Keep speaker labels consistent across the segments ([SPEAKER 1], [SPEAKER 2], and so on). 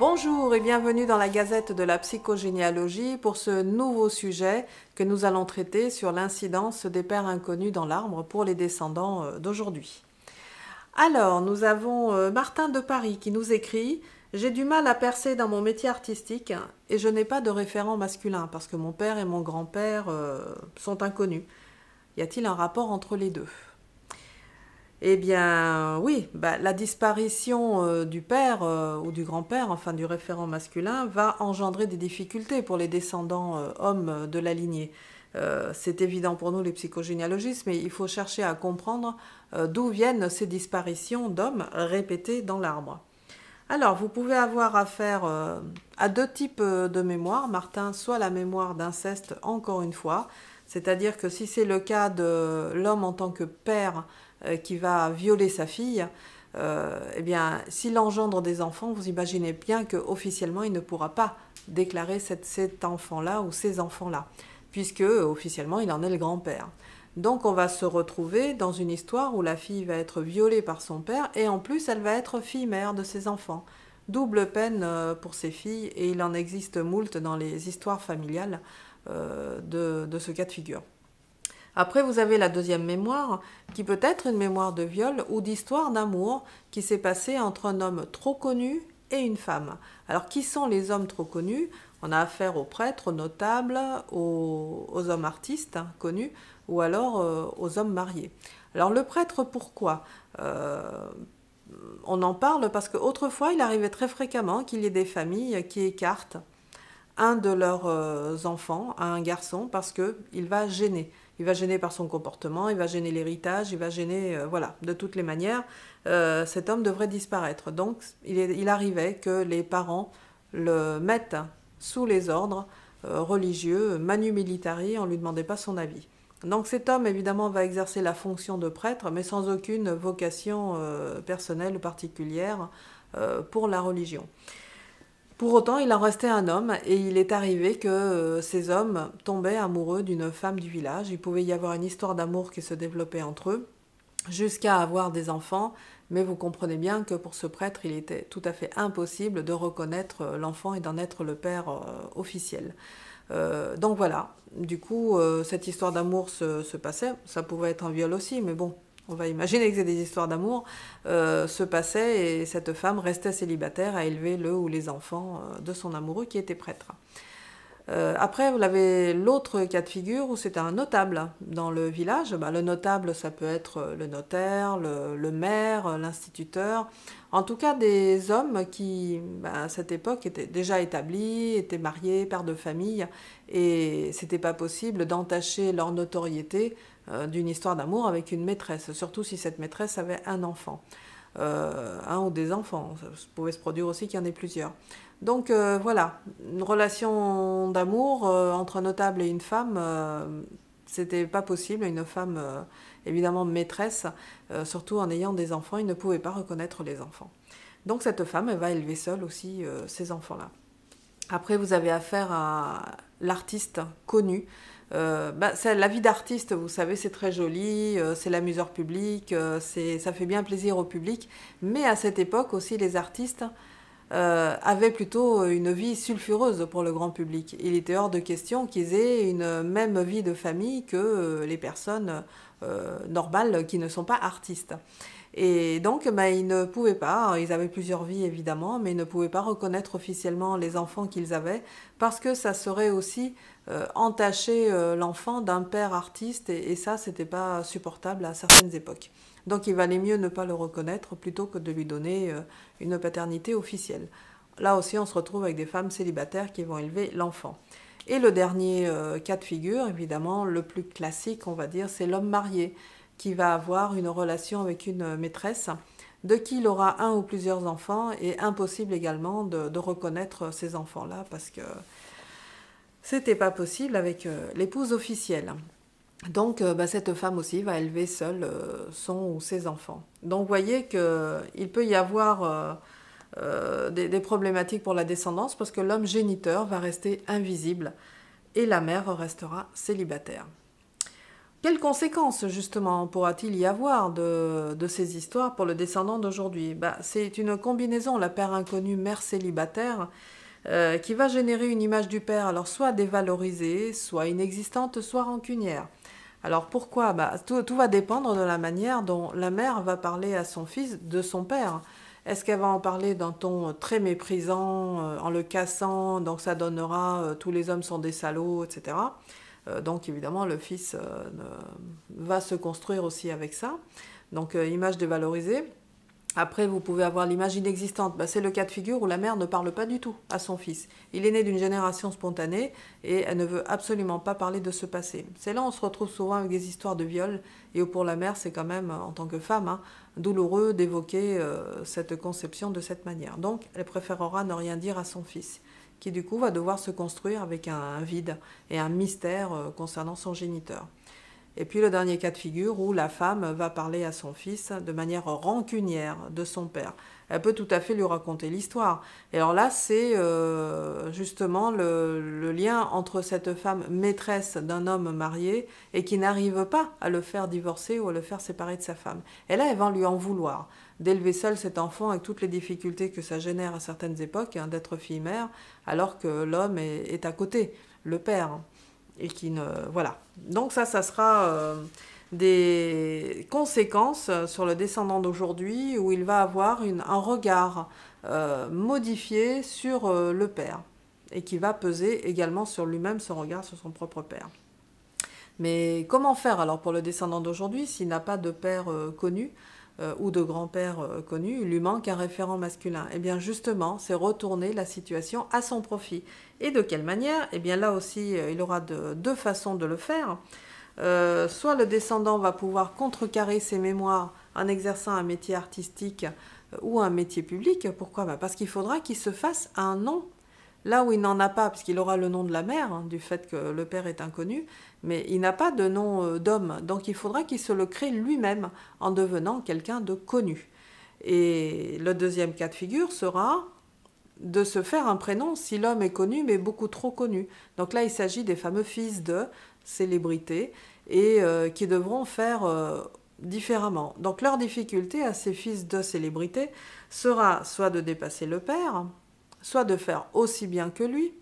[SPEAKER 1] Bonjour et bienvenue dans la Gazette de la psychogénéalogie pour ce nouveau sujet que nous allons traiter sur l'incidence des pères inconnus dans l'arbre pour les descendants euh, d'aujourd'hui. Alors, nous avons euh, Martin de Paris qui nous écrit J'ai du mal à percer dans mon métier artistique et je n'ai pas de référent masculin parce que mon père et mon grand-père euh, sont inconnus. Y a-t-il un rapport entre les deux eh bien, oui, bah, la disparition euh, du père euh, ou du grand-père, enfin du référent masculin, va engendrer des difficultés pour les descendants euh, hommes de la lignée. C'est évident pour nous, les psychogénéalogistes, mais il faut chercher à comprendre d'où viennent ces disparitions d'hommes répétées dans l'arbre. Alors, vous pouvez avoir affaire à deux types de mémoire, Martin, soit la mémoire d'inceste, encore une fois, c'est-à-dire que si c'est le cas de l'homme en tant que père, euh, qui va violer sa fille, euh, eh bien, s'il engendre des enfants, vous imaginez bien que officiellement il ne pourra pas déclarer cette, cet enfant-là ou ces enfants-là, puisque officiellement, il en est le grand-père. Donc on va se retrouver dans une histoire où la fille va être violée par son père et en plus elle va être fille-mère de ses enfants. Double peine euh, pour ses filles et il en existe moult dans les histoires familiales de ce cas de figure. Après, vous avez la deuxième mémoire, qui peut être une mémoire de viol ou d'histoire d'amour qui s'est passée entre un homme trop connu et une femme. Alors, qui sont les hommes trop connus On a affaire aux prêtres, aux notables, aux, hommes artistes hein, connus, ou alors euh, aux hommes mariés. Alors, le prêtre, pourquoi euh, On en parle parce qu'autrefois, il arrivait très fréquemment qu'il y ait des familles qui écartent un de leurs euh, enfants à un garçon parce qu'il va gêner. Il va gêner par son comportement, il va gêner l'héritage, il va gêner, euh, voilà, de toutes les manières, euh, cet homme devrait disparaître. Donc il, arrivait que les parents le mettent sous les ordres euh, religieux, manu militari, on ne lui demandait pas son avis. Donc cet homme, évidemment, va exercer la fonction de prêtre, mais sans aucune vocation personnelle ou particulière pour la religion. Pour autant, il en restait un homme et il est arrivé que euh, ces hommes tombaient amoureux d'une femme du village. Il pouvait y avoir une histoire d'amour qui se développait entre eux jusqu'à avoir des enfants, mais vous comprenez bien que pour ce prêtre, il était tout à fait impossible de reconnaître euh, l'enfant et d'en être le père euh, officiel. donc voilà, du coup, cette histoire d'amour se passait, ça pouvait être un viol aussi, mais bon, on va imaginer que c'est des histoires d'amour, euh, se passaient et cette femme restait célibataire à élever le ou les enfants euh, de son amoureux qui était prêtre. Euh, après, vous avez l'autre cas de figure où c'était un notable dans le village. Bah, le notable, ça peut être le notaire, le, maire, l'instituteur. En tout cas, des hommes qui, bah, à cette époque, étaient déjà établis, étaient mariés, pères de famille, et c'était pas possible d'entacher leur notoriété euh, d'une histoire d'amour avec une maîtresse, surtout si cette maîtresse avait un enfant, euh, un ou des enfants. Ça pouvait se produire aussi qu'il y en ait plusieurs. Donc euh, voilà, une relation d'amour entre un notable et une femme, c'était pas possible. Une femme, évidemment maîtresse, surtout en ayant des enfants, il ne pouvait pas reconnaître les enfants. Donc cette femme, elle va élever seule aussi ces enfants-là. Après, vous avez affaire à l'artiste connu euh, bah, la vie d'artiste, vous savez, c'est très joli, euh, c'est l'amuseur public, euh, ça fait bien plaisir au public. Mais à cette époque aussi, les artistes avaient plutôt une vie sulfureuse pour le grand public. Il était hors de question qu'ils aient une même vie de famille que les personnes normales qui ne sont pas artistes. Et donc, ben, ils ne pouvaient pas, hein, ils avaient plusieurs vies évidemment, mais ils ne pouvaient pas reconnaître officiellement les enfants qu'ils avaient parce que ça serait aussi euh, entacher euh, l'enfant d'un père artiste et, ça, ça, c'était pas supportable à certaines époques. Donc, il valait mieux ne pas le reconnaître plutôt que de lui donner euh, une paternité officielle. Là aussi, on se retrouve avec des femmes célibataires qui vont élever l'enfant. Et le dernier cas de figure, évidemment, le plus classique, on va dire, c'est l'homme marié qui va avoir une relation avec une maîtresse, de qui il aura un ou plusieurs enfants, et impossible également de, reconnaître ces enfants-là, parce que c'était pas possible avec euh, l'épouse officielle. Donc euh, bah, cette femme aussi va élever seule euh, son ou ses enfants. Donc vous voyez qu'il peut y avoir des problématiques pour la descendance, parce que l'homme géniteur va rester invisible et la mère restera célibataire. Quelles conséquences, justement, pourra-t-il y avoir de, ces histoires pour le descendant d'aujourd'hui bah, C'est une combinaison, la père inconnue, mère célibataire, euh, qui va générer une image du père, alors soit dévalorisée, soit inexistante, soit rancunière. Alors pourquoi bah, tout, va dépendre de la manière dont la mère va parler à son fils de son père. Est-ce qu'elle va en parler d'un ton très méprisant, euh, en le cassant, donc ça donnera euh, tous les hommes sont des salauds, etc. Euh, donc évidemment, le fils euh, va se construire aussi avec ça. Donc euh, image dévalorisée. Après, vous pouvez avoir l'image inexistante. Bah, c'est le cas de figure où la mère ne parle pas du tout à son fils. Il est né d'une génération spontanée et elle ne veut absolument pas parler de ce passé. C'est là on se retrouve souvent avec des histoires de viol et où pour la mère, c'est quand même, en tant que femme, hein, douloureux d'évoquer cette conception de cette manière. Donc, elle préférera ne rien dire à son fils qui du coup va devoir se construire avec un, vide et un mystère euh, concernant son géniteur. Et puis le dernier cas de figure où la femme va parler à son fils de manière rancunière de son père. Elle peut tout à fait lui raconter l'histoire. Et alors là, c'est euh, justement le, lien entre cette femme maîtresse d'un homme marié et qui n'arrive pas à le faire divorcer ou à le faire séparer de sa femme. Et là, elle va lui en vouloir. D'élever seul cet enfant avec toutes les difficultés que ça génère à certaines époques, hein, d'être fille-mère, alors que l'homme est à côté, le père et qui ne... Voilà. Donc ça, ça sera euh, des conséquences euh, sur le descendant d'aujourd'hui où il va avoir un regard euh, modifié sur le père et qui va peser également sur lui-même son regard sur son propre père. Mais comment faire alors pour le descendant d'aujourd'hui s'il n'a pas de père connu euh, ou de grand-père euh, connu, il lui manque un référent masculin. Eh bien justement, c'est retourner la situation à son profit. Et de quelle manière Eh bien là aussi, euh, il aura deux façons de le faire. soit le descendant va pouvoir contrecarrer ses mémoires en exerçant un métier artistique ou un métier public. Pourquoi bah, Parce qu'il faudra qu'il se fasse un nom Là où il n'en a pas, parce qu'il aura le nom de la mère, hein, du fait que le père est inconnu, mais il n'a pas de nom euh, d'homme. Donc il faudra qu'il se le crée lui-même en devenant quelqu'un de connu. Et le deuxième cas de figure sera de se faire un prénom si l'homme est connu, mais beaucoup trop connu. Donc là, il s'agit des fameux fils de célébrités et euh, qui devront faire euh, différemment. Donc leur difficulté à ces fils de célébrités sera soit de dépasser le père, soit de faire aussi bien que lui,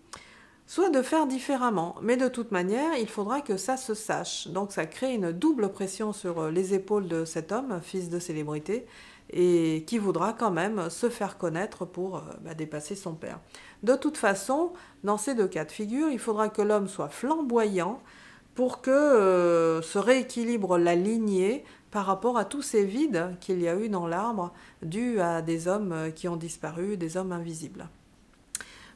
[SPEAKER 1] soit de faire différemment. Mais de toute manière, il faudra que ça se sache. Donc ça crée une double pression sur euh, les épaules de cet homme, fils de célébrité, et qui voudra quand même se faire connaître pour euh, bah, dépasser son père. De toute façon, dans ces deux cas de figure, il faudra que l'homme soit flamboyant pour que euh, se rééquilibre la lignée par rapport à tous ces vides qu'il y a eu dans l'arbre dus à des hommes qui ont disparu, des hommes invisibles.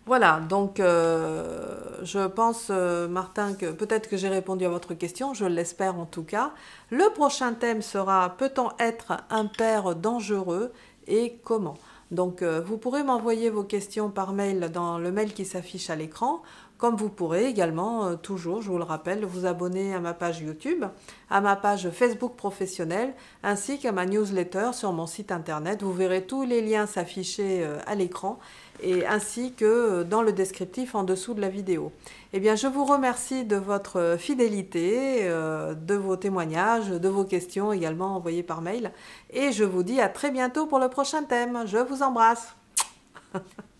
[SPEAKER 1] Voilà, donc euh, je pense, euh, Martin, que peut-être que j'ai répondu à votre question, je l'espère en tout cas. Le prochain thème sera Peut-on être un père dangereux et comment donc, euh, vous pourrez m'envoyer vos questions par mail dans le mail qui s'affiche à l'écran comme vous pourrez également, euh, toujours, je vous le rappelle, vous abonner à ma page YouTube, à ma page Facebook professionnelle, ainsi qu'à ma newsletter sur mon site internet. Vous verrez tous les liens s'afficher euh, à l'écran et ainsi que euh, dans le descriptif en dessous de la vidéo. Eh bien, je vous remercie de votre fidélité, de vos témoignages, de vos questions également envoyées par mail. Et je vous dis à très bientôt pour le prochain thème. Je vous embrasse.